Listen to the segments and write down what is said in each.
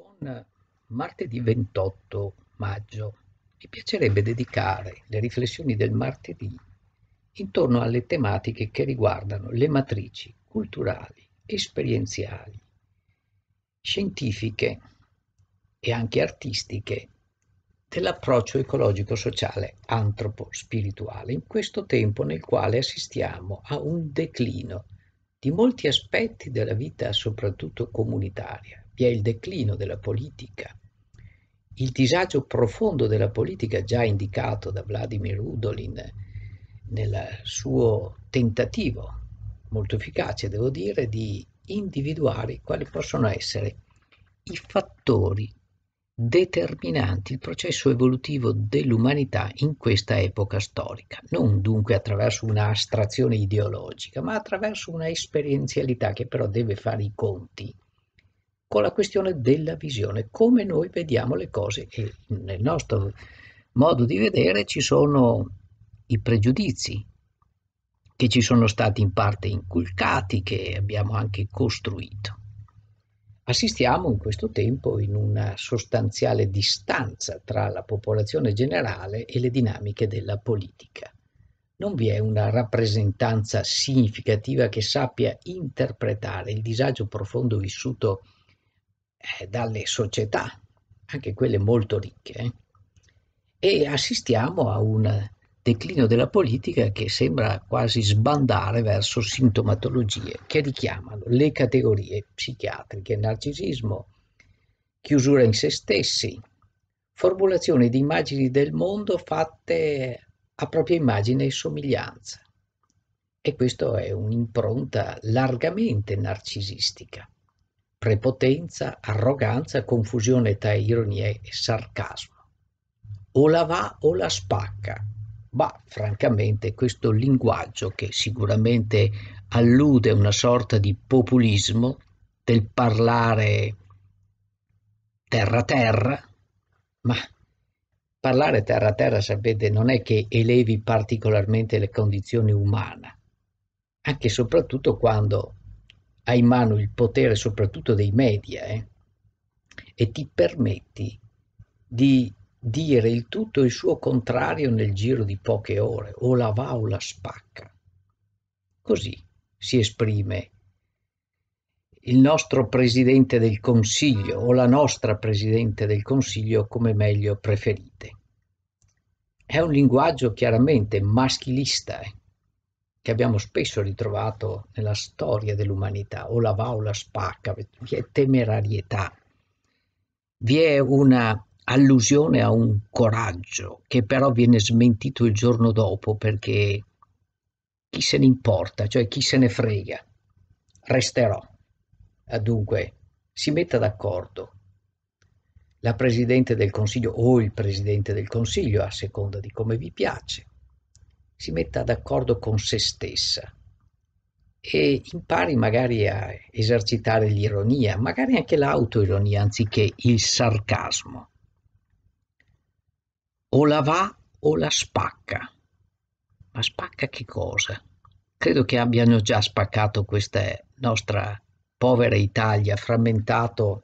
Buon martedì 28 maggio. Mi piacerebbe dedicare le riflessioni del martedì intorno alle tematiche che riguardano le matrici culturali, esperienziali, scientifiche e anche artistiche dell'approccio ecologico-sociale antropo-spirituale in questo tempo nel quale assistiamo a un declino di molti aspetti della vita, soprattutto comunitaria, vi è il declino della politica, il disagio profondo della politica già indicato da Vladimir Udolin nel suo tentativo molto efficace, devo dire, di individuare quali possono essere i fattori determinanti il processo evolutivo dell'umanità in questa epoca storica, non dunque attraverso un'astrazione ideologica, ma attraverso una esperienzialità che però deve fare i conti con la questione della visione, come noi vediamo le cose e nel nostro modo di vedere ci sono i pregiudizi che ci sono stati in parte inculcati, che abbiamo anche costruito. Assistiamo in questo tempo in una sostanziale distanza tra la popolazione generale e le dinamiche della politica. Non vi è una rappresentanza significativa che sappia interpretare il disagio profondo vissuto eh, dalle società, anche quelle molto ricche, eh, e assistiamo a un declino della politica che sembra quasi sbandare verso sintomatologie che richiamano le categorie psichiatriche, narcisismo, chiusura in se stessi, formulazione di immagini del mondo fatte a propria immagine e somiglianza. E questo è un'impronta largamente narcisistica prepotenza, arroganza, confusione tra ironia e sarcasmo. O la va o la spacca. Ma francamente questo linguaggio che sicuramente allude a una sorta di populismo del parlare terra-terra, ma parlare terra-terra, sapete, non è che elevi particolarmente le condizioni umane, anche e soprattutto quando ha in mano il potere soprattutto dei media eh, e ti permetti di dire il tutto il suo contrario nel giro di poche ore, o la va o la spacca. Così si esprime il nostro Presidente del Consiglio o la nostra Presidente del Consiglio come meglio preferite. È un linguaggio chiaramente maschilista, eh? che abbiamo spesso ritrovato nella storia dell'umanità, o la va o la spacca, vi è temerarietà, vi è una allusione a un coraggio che però viene smentito il giorno dopo perché chi se ne importa, cioè chi se ne frega, resterò. Dunque, si metta d'accordo la Presidente del Consiglio o il Presidente del Consiglio, a seconda di come vi piace, si metta d'accordo con se stessa e impari magari a esercitare l'ironia, magari anche l'autoironia anziché il sarcasmo. O la va o la spacca. Ma spacca che cosa? Credo che abbiano già spaccato questa nostra povera Italia frammentato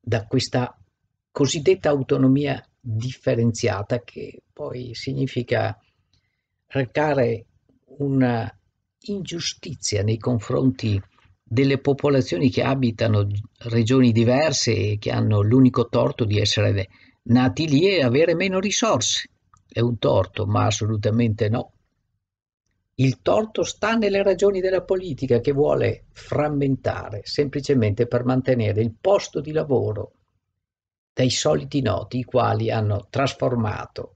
da questa cosiddetta autonomia differenziata che poi significa recare una ingiustizia nei confronti delle popolazioni che abitano regioni diverse e che hanno l'unico torto di essere nati lì e avere meno risorse. È un torto, ma assolutamente no. Il torto sta nelle ragioni della politica che vuole frammentare semplicemente per mantenere il posto di lavoro dei soliti noti, i quali hanno trasformato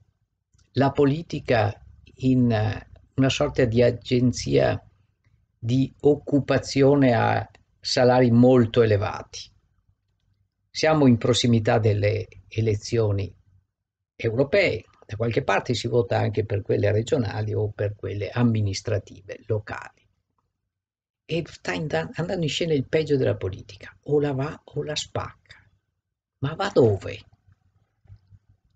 la politica in eh, una sorta di agenzia di occupazione a salari molto elevati. Siamo in prossimità delle elezioni europee, da qualche parte si vota anche per quelle regionali o per quelle amministrative, locali. E sta andando in scena il peggio della politica, o la va o la spacca. Ma va dove?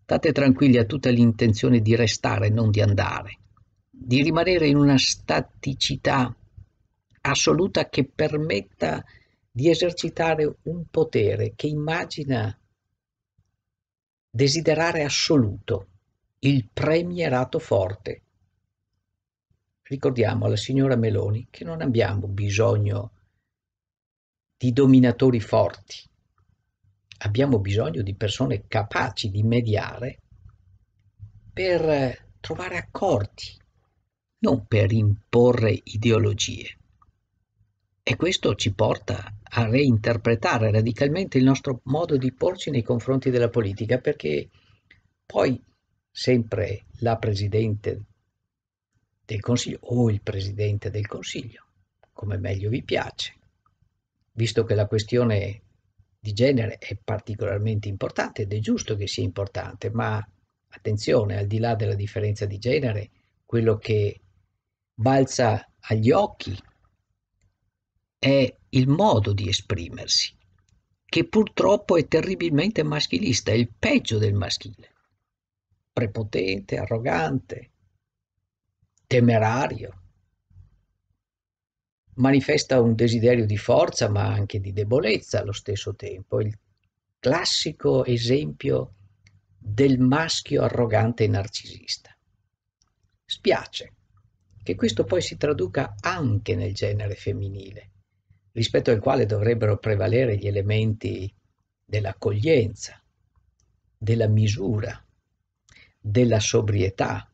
State tranquilli, ha tutta l'intenzione di restare, non di andare, di rimanere in una staticità assoluta che permetta di esercitare un potere che immagina desiderare assoluto, il premierato forte. Ricordiamo alla signora Meloni che non abbiamo bisogno di dominatori forti, abbiamo bisogno di persone capaci di mediare per eh, trovare accordi, non per imporre ideologie. E questo ci porta a reinterpretare radicalmente il nostro modo di porci nei confronti della politica, perché poi sempre la Presidente del Consiglio o il Presidente del Consiglio, come meglio vi piace, visto che la questione di genere è particolarmente importante ed è giusto che sia importante, ma attenzione, al di là della differenza di genere, quello che balza agli occhi è il modo di esprimersi, che purtroppo è terribilmente maschilista, è il peggio del maschile, prepotente, arrogante, temerario manifesta un desiderio di forza ma anche di debolezza allo stesso tempo, il classico esempio del maschio arrogante e narcisista. Spiace che questo poi si traduca anche nel genere femminile, rispetto al quale dovrebbero prevalere gli elementi dell'accoglienza, della misura, della sobrietà,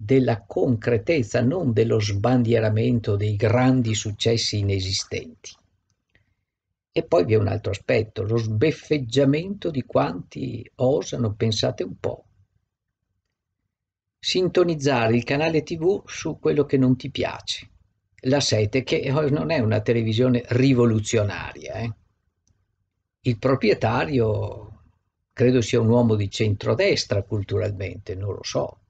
della concretezza, non dello sbandieramento dei grandi successi inesistenti. E poi vi è un altro aspetto, lo sbeffeggiamento di quanti osano, pensate un po', sintonizzare il canale tv su quello che non ti piace. La sete che oh, non è una televisione rivoluzionaria. Eh? Il proprietario credo sia un uomo di centrodestra culturalmente, non lo so,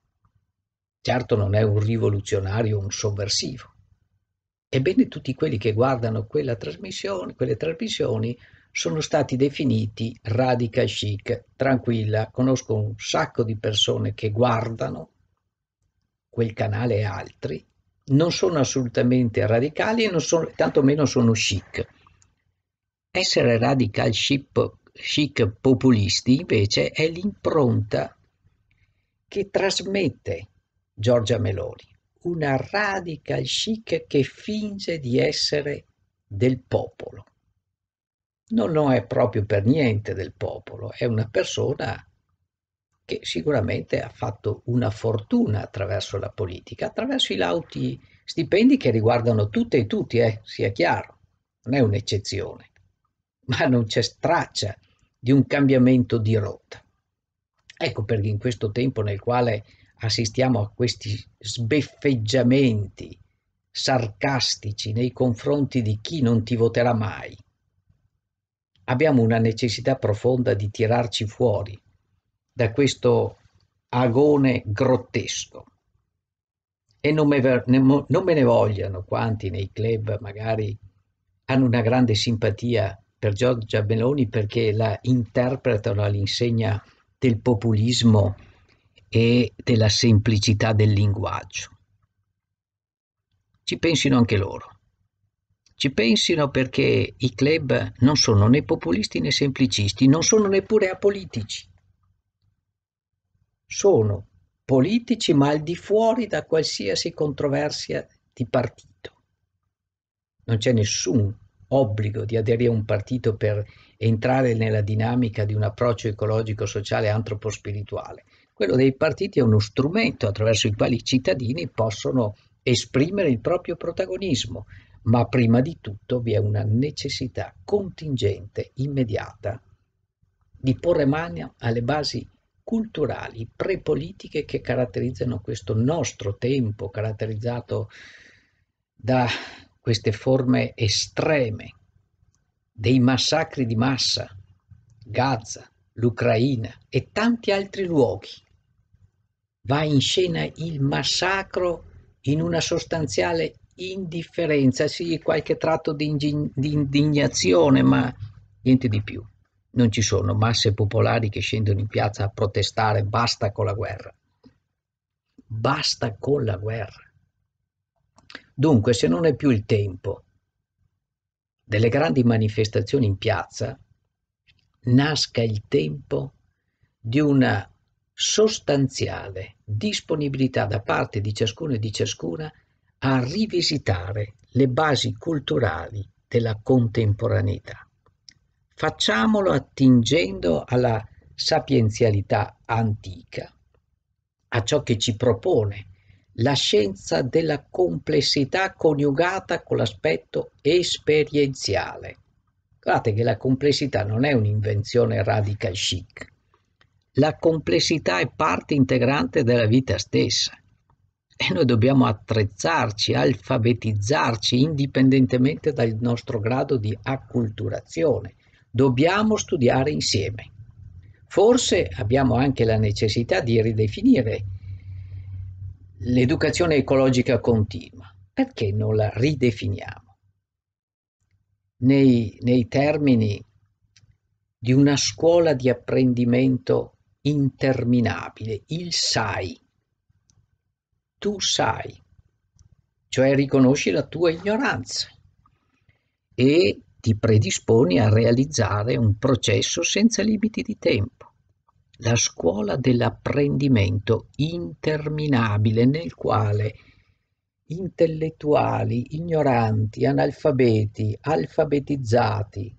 Certo non è un rivoluzionario, un sovversivo. Ebbene tutti quelli che guardano trasmissione, quelle trasmissioni sono stati definiti radical chic, tranquilla. Conosco un sacco di persone che guardano quel canale e altri, non sono assolutamente radicali e non sono, tantomeno sono chic. Essere radical chic, chic populisti invece è l'impronta che trasmette Giorgia Meloni, una radical chic che finge di essere del popolo. Non lo è proprio per niente del popolo, è una persona che sicuramente ha fatto una fortuna attraverso la politica, attraverso i lauti stipendi che riguardano tutte e tutti, eh, sia chiaro, non è un'eccezione, ma non c'è traccia di un cambiamento di rotta. Ecco perché in questo tempo nel quale assistiamo a questi sbeffeggiamenti sarcastici nei confronti di chi non ti voterà mai. Abbiamo una necessità profonda di tirarci fuori da questo agone grottesco. E non me, non me ne vogliano quanti nei club magari hanno una grande simpatia per Giorgia Meloni perché la interpretano all'insegna del populismo e della semplicità del linguaggio. Ci pensino anche loro. Ci pensino perché i club non sono né populisti né semplicisti, non sono neppure apolitici. Sono politici ma al di fuori da qualsiasi controversia di partito. Non c'è nessun obbligo di aderire a un partito per entrare nella dinamica di un approccio ecologico, sociale e antropospirituale. Quello dei partiti è uno strumento attraverso il quale i cittadini possono esprimere il proprio protagonismo, ma prima di tutto vi è una necessità contingente, immediata, di porre mano alle basi culturali, prepolitiche che caratterizzano questo nostro tempo caratterizzato da queste forme estreme dei massacri di massa, Gaza, l'Ucraina e tanti altri luoghi va in scena il massacro in una sostanziale indifferenza, sì, qualche tratto di, ingin- di indignazione, ma niente di più. Non ci sono masse popolari che scendono in piazza a protestare, basta con la guerra. Basta con la guerra. Dunque, se non è più il tempo delle grandi manifestazioni in piazza, nasca il tempo di una sostanziale disponibilità da parte di ciascuno e di ciascuna a rivisitare le basi culturali della contemporaneità. Facciamolo attingendo alla sapienzialità antica, a ciò che ci propone la scienza della complessità coniugata con l'aspetto esperienziale. Guardate che la complessità non è un'invenzione radical chic, la complessità è parte integrante della vita stessa e noi dobbiamo attrezzarci, alfabetizzarci indipendentemente dal nostro grado di acculturazione. Dobbiamo studiare insieme. Forse abbiamo anche la necessità di ridefinire l'educazione ecologica continua. Perché non la ridefiniamo? Nei, nei termini di una scuola di apprendimento interminabile, il sai. Tu sai, cioè riconosci la tua ignoranza e ti predisponi a realizzare un processo senza limiti di tempo la scuola dell'apprendimento interminabile nel quale intellettuali, ignoranti, analfabeti, alfabetizzati,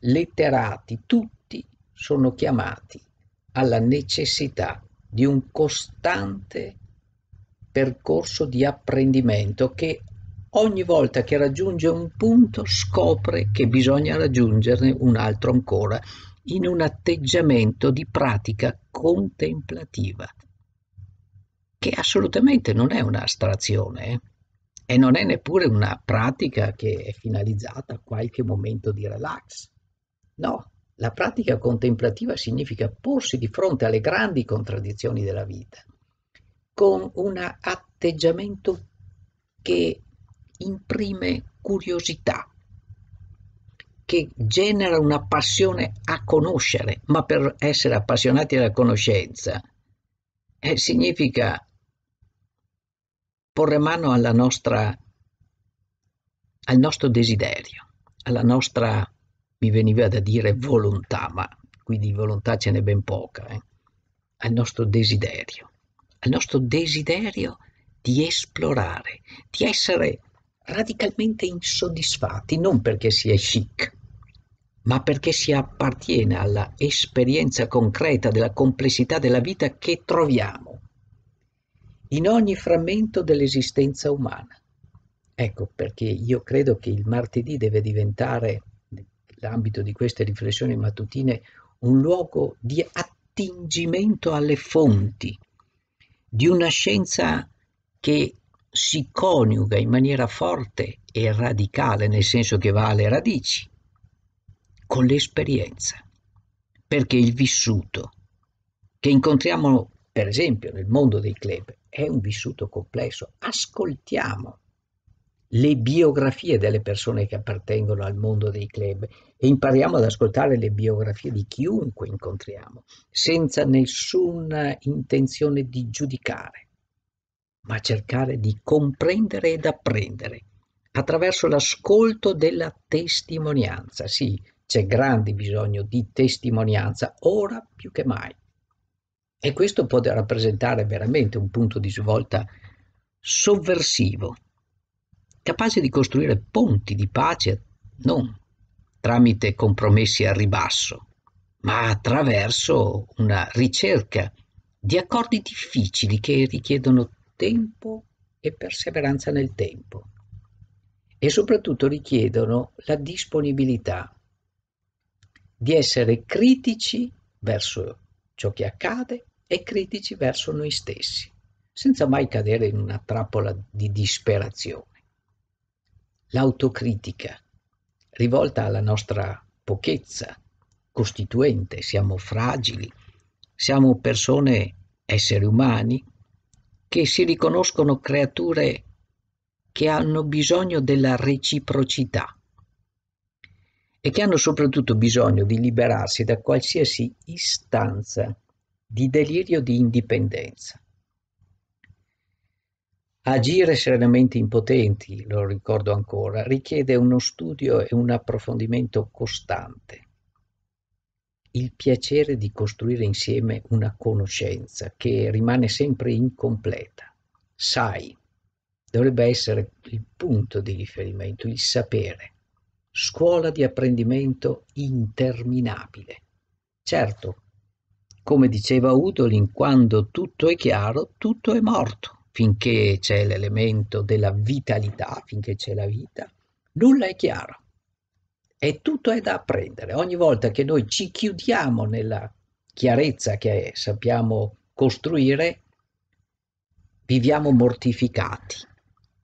letterati, tutti sono chiamati alla necessità di un costante percorso di apprendimento che ogni volta che raggiunge un punto scopre che bisogna raggiungerne un altro ancora in un atteggiamento di pratica contemplativa, che assolutamente non è un'astrazione eh? e non è neppure una pratica che è finalizzata a qualche momento di relax. No, la pratica contemplativa significa porsi di fronte alle grandi contraddizioni della vita con un atteggiamento che imprime curiosità, che genera una passione a conoscere, ma per essere appassionati alla conoscenza eh, significa porre mano nostra, al nostro desiderio, alla nostra mi veniva da dire volontà, ma qui di volontà ce n'è ben poca, eh? al nostro desiderio, al nostro desiderio di esplorare, di essere radicalmente insoddisfatti, non perché si è chic, ma perché si appartiene alla esperienza concreta della complessità della vita che troviamo in ogni frammento dell'esistenza umana. Ecco perché io credo che il martedì deve diventare nell'ambito di queste riflessioni mattutine, un luogo di attingimento alle fonti, di una scienza che si coniuga in maniera forte e radicale, nel senso che va alle radici, con l'esperienza, perché il vissuto che incontriamo, per esempio, nel mondo dei club, è un vissuto complesso. Ascoltiamo le biografie delle persone che appartengono al mondo dei club e impariamo ad ascoltare le biografie di chiunque incontriamo, senza nessuna intenzione di giudicare, ma cercare di comprendere ed apprendere attraverso l'ascolto della testimonianza. Sì, c'è grande bisogno di testimonianza, ora più che mai. E questo può rappresentare veramente un punto di svolta sovversivo, capace di costruire ponti di pace non tramite compromessi al ribasso, ma attraverso una ricerca di accordi difficili che richiedono tempo e perseveranza nel tempo e soprattutto richiedono la disponibilità di essere critici verso ciò che accade e critici verso noi stessi, senza mai cadere in una trappola di disperazione. L'autocritica rivolta alla nostra pochezza costituente, siamo fragili, siamo persone, esseri umani, che si riconoscono creature che hanno bisogno della reciprocità e che hanno soprattutto bisogno di liberarsi da qualsiasi istanza di delirio di indipendenza. Agire serenamente impotenti, lo ricordo ancora, richiede uno studio e un approfondimento costante. Il piacere di costruire insieme una conoscenza che rimane sempre incompleta. Sai, dovrebbe essere il punto di riferimento, il sapere. Scuola di apprendimento interminabile. Certo, come diceva Udolin, quando tutto è chiaro, tutto è morto finché c'è l'elemento della vitalità, finché c'è la vita, nulla è chiaro. E tutto è da apprendere. Ogni volta che noi ci chiudiamo nella chiarezza che sappiamo costruire, viviamo mortificati.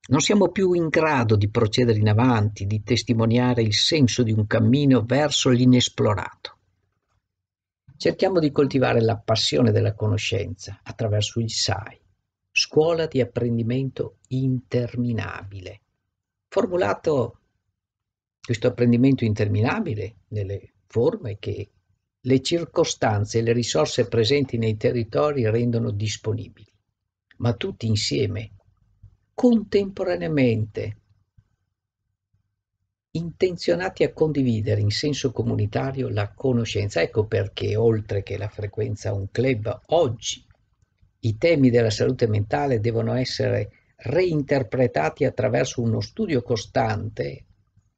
Non siamo più in grado di procedere in avanti, di testimoniare il senso di un cammino verso l'inesplorato. Cerchiamo di coltivare la passione della conoscenza attraverso il sai, scuola di apprendimento interminabile. Formulato questo apprendimento interminabile nelle forme che le circostanze e le risorse presenti nei territori rendono disponibili, ma tutti insieme, contemporaneamente, intenzionati a condividere in senso comunitario la conoscenza. Ecco perché, oltre che la frequenza un club, oggi i temi della salute mentale devono essere reinterpretati attraverso uno studio costante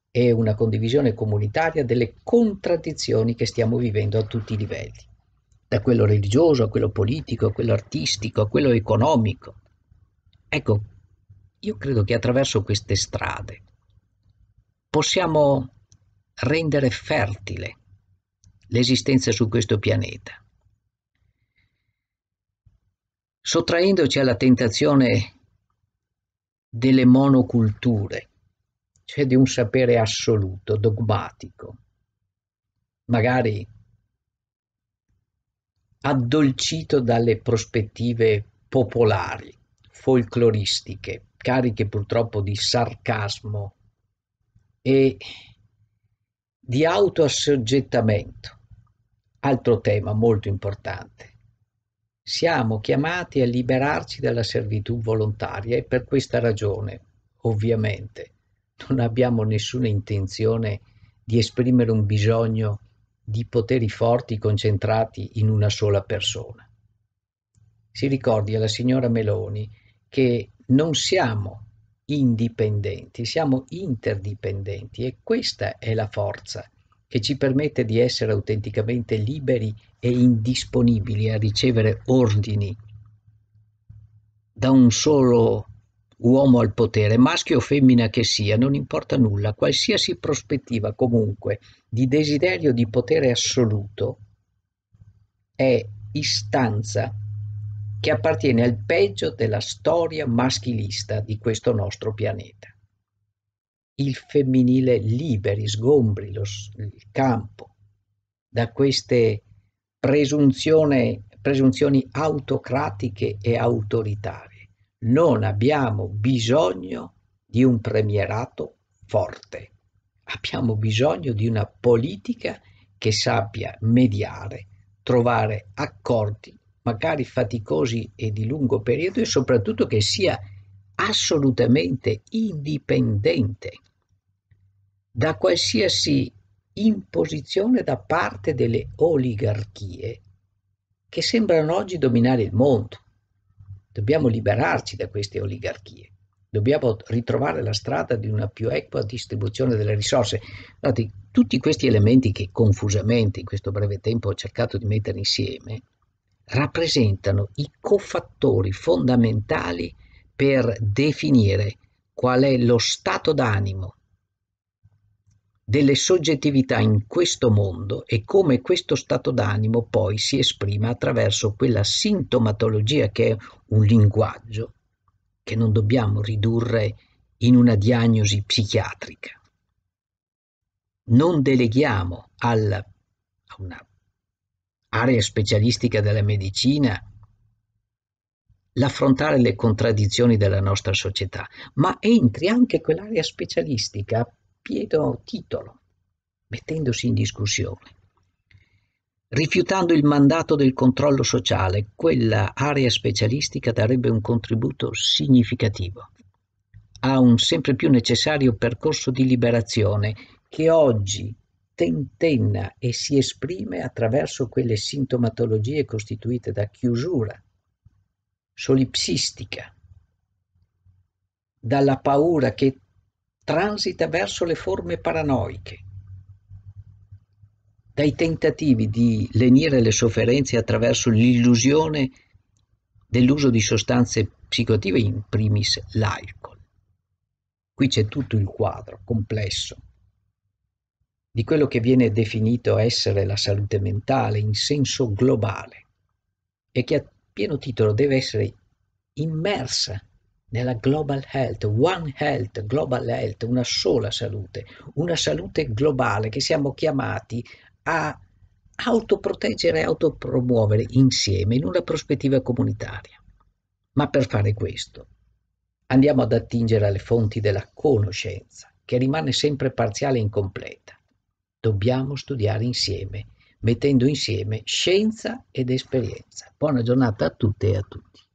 e una condivisione comunitaria delle contraddizioni che stiamo vivendo a tutti i livelli, da quello religioso a quello politico, a quello artistico, a quello economico. Ecco, io credo che attraverso queste strade possiamo rendere fertile l'esistenza su questo pianeta sottraendoci alla tentazione delle monoculture, cioè di un sapere assoluto, dogmatico, magari addolcito dalle prospettive popolari, folcloristiche, cariche purtroppo di sarcasmo e di autoassoggettamento, altro tema molto importante. Siamo chiamati a liberarci dalla servitù volontaria e per questa ragione, ovviamente, non abbiamo nessuna intenzione di esprimere un bisogno di poteri forti concentrati in una sola persona. Si ricordi alla signora Meloni che non siamo indipendenti, siamo interdipendenti e questa è la forza che ci permette di essere autenticamente liberi e indisponibili a ricevere ordini da un solo uomo al potere, maschio o femmina che sia, non importa nulla, qualsiasi prospettiva comunque di desiderio di potere assoluto è istanza che appartiene al peggio della storia maschilista di questo nostro pianeta. Il femminile liberi, sgombri lo, il campo da queste presunzioni autocratiche e autoritarie. Non abbiamo bisogno di un premierato forte, abbiamo bisogno di una politica che sappia mediare, trovare accordi, magari faticosi e di lungo periodo, e soprattutto che sia assolutamente indipendente da qualsiasi imposizione da parte delle oligarchie che sembrano oggi dominare il mondo. Dobbiamo liberarci da queste oligarchie, dobbiamo ritrovare la strada di una più equa distribuzione delle risorse. Guardate, tutti questi elementi che confusamente in questo breve tempo ho cercato di mettere insieme rappresentano i cofattori fondamentali per definire qual è lo stato d'animo delle soggettività in questo mondo e come questo stato d'animo poi si esprima attraverso quella sintomatologia che è un linguaggio che non dobbiamo ridurre in una diagnosi psichiatrica. Non deleghiamo alla, a un'area specialistica della medicina l'affrontare le contraddizioni della nostra società, ma entri anche quell'area specialistica piedo titolo, mettendosi in discussione. Rifiutando il mandato del controllo sociale, quella area specialistica darebbe un contributo significativo a un sempre più necessario percorso di liberazione che oggi tentenna e si esprime attraverso quelle sintomatologie costituite da chiusura, solipsistica, dalla paura che transita verso le forme paranoiche. Dai tentativi di lenire le sofferenze attraverso l'illusione dell'uso di sostanze psicoattive, in primis l'alcol. Qui c'è tutto il quadro complesso di quello che viene definito essere la salute mentale in senso globale e che a pieno titolo deve essere immersa nella global health, one health, global health, una sola salute, una salute globale che siamo chiamati a autoproteggere e autopromuovere insieme in una prospettiva comunitaria. Ma per fare questo andiamo ad attingere alle fonti della conoscenza, che rimane sempre parziale e incompleta. Dobbiamo studiare insieme, mettendo insieme scienza ed esperienza. Buona giornata a tutte e a tutti.